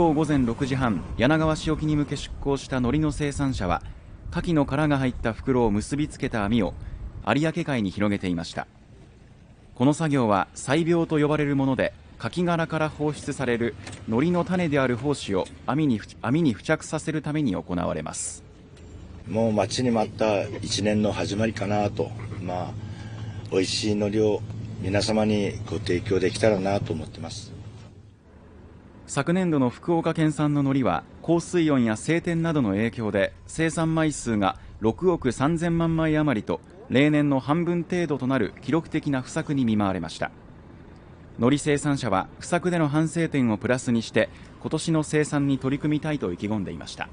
今日午前6時半柳川市沖に向け出港した海苔の生産者は牡蠣の殻が入った袋を結びつけた網を有明海に広げていましたこの作業は採苗と呼ばれるもので牡蠣殻から放出される海苔の種である胞子を網に網に付着させるために行われますもう待ちに待った1年の始まりかなとまあ美味しい海苔を皆様にご提供できたらなと思ってます昨年度の福岡県産の海苔は高水温や晴天などの影響で生産枚数が6億3000万枚余りと例年の半分程度となる記録的な不作に見舞われました海苔生産者は不作での反省点をプラスにして今年の生産に取り組みたいと意気込んでいました